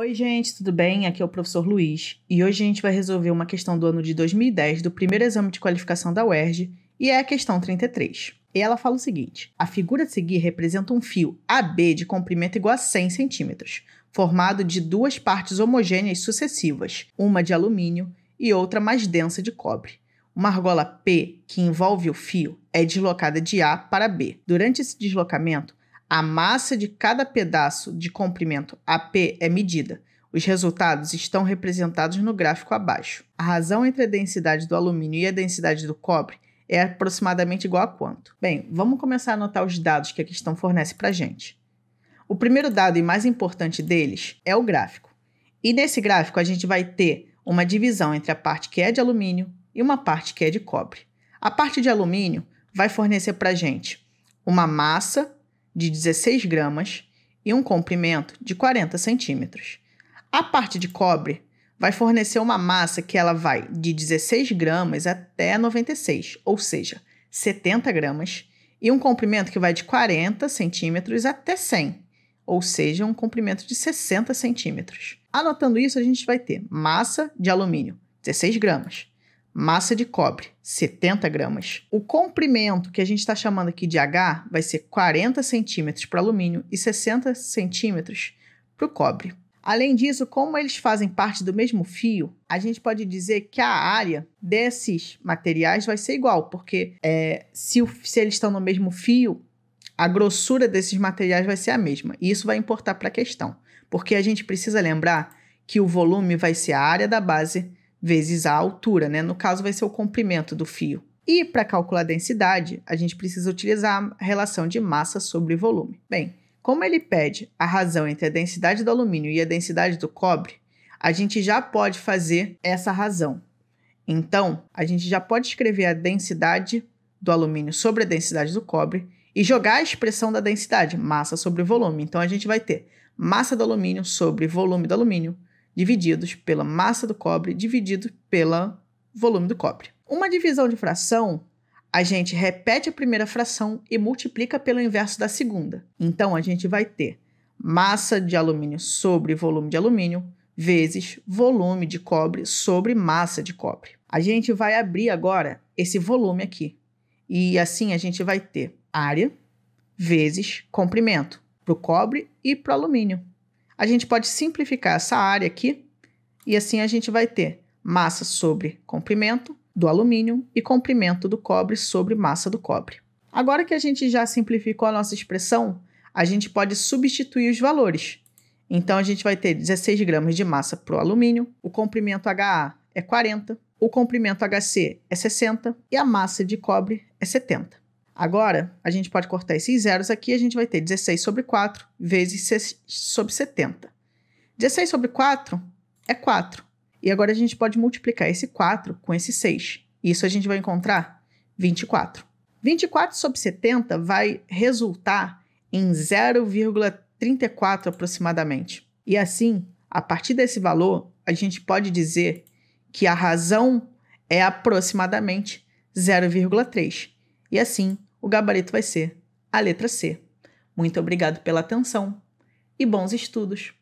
Oi, gente, tudo bem? Aqui é o professor Luiz e hoje a gente vai resolver uma questão do ano de 2010 do primeiro exame de qualificação da UERJ e é a questão 33. E ela fala o seguinte: a figura a seguir representa um fio AB de comprimento igual a 100 centímetros, formado de duas partes homogêneas sucessivas, uma de alumínio e outra mais densa de cobre. Uma argola P, que envolve o fio, é deslocada de A para B. Durante esse deslocamento, a massa de cada pedaço de comprimento AP é medida. Os resultados estão representados no gráfico abaixo. A razão entre a densidade do alumínio e a densidade do cobre é aproximadamente igual a quanto? Bem, vamos começar a anotar os dados que a questão fornece para a gente. O primeiro dado e mais importante deles é o gráfico. E nesse gráfico a gente vai ter uma divisão entre a parte que é de alumínio e uma parte que é de cobre. A parte de alumínio vai fornecer para a gente uma massa de 16 gramas e um comprimento de 40 centímetros. A parte de cobre vai fornecer uma massa que ela vai de 16 gramas até 96, ou seja, 70 gramas, e um comprimento que vai de 40 centímetros até 100, ou seja, um comprimento de 60 centímetros. Anotando isso, a gente vai ter massa de alumínio, 16 gramas, Massa de cobre, 70 gramas. O comprimento, que a gente está chamando aqui de H, vai ser 40 centímetros para alumínio e 60 centímetros para o cobre. Além disso, como eles fazem parte do mesmo fio, a gente pode dizer que a área desses materiais vai ser igual, porque é, se, se eles estão no mesmo fio, a grossura desses materiais vai ser a mesma. E isso vai importar para a questão, porque a gente precisa lembrar que o volume vai ser a área da base vezes a altura, né? No caso, vai ser o comprimento do fio. E para calcular a densidade, a gente precisa utilizar a relação de massa sobre volume. Bem, como ele pede a razão entre a densidade do alumínio e a densidade do cobre, a gente já pode fazer essa razão. Então, a gente já pode escrever a densidade do alumínio sobre a densidade do cobre e jogar a expressão da densidade, massa sobre volume. Então, a gente vai ter massa do alumínio sobre volume do alumínio divididos pela massa do cobre dividido pelo volume do cobre. Uma divisão de fração, a gente repete a primeira fração e multiplica pelo inverso da segunda. Então a gente vai ter massa de alumínio sobre volume de alumínio vezes volume de cobre sobre massa de cobre. A gente vai abrir agora esse volume aqui. E assim a gente vai ter área vezes comprimento para o cobre e para o alumínio. A gente pode simplificar essa área aqui e assim a gente vai ter massa sobre comprimento do alumínio e comprimento do cobre sobre massa do cobre. Agora que a gente já simplificou a nossa expressão, a gente pode substituir os valores. Então a gente vai ter 16 gramas de massa para o alumínio, o comprimento HA é 40, o comprimento HC é 60 e a massa de cobre é 70. Agora, a gente pode cortar esses zeros aqui, e a gente vai ter 16 sobre 4 vezes 6 sobre 70. 16 sobre 4 é 4. E agora a gente pode multiplicar esse 4 com esse 6. Isso a gente vai encontrar 24. 24 sobre 70 vai resultar em 0,34 aproximadamente. E assim, a partir desse valor, a gente pode dizer que a razão é aproximadamente 0,3. E assim, o gabarito vai ser a letra C. Muito obrigado pela atenção e bons estudos!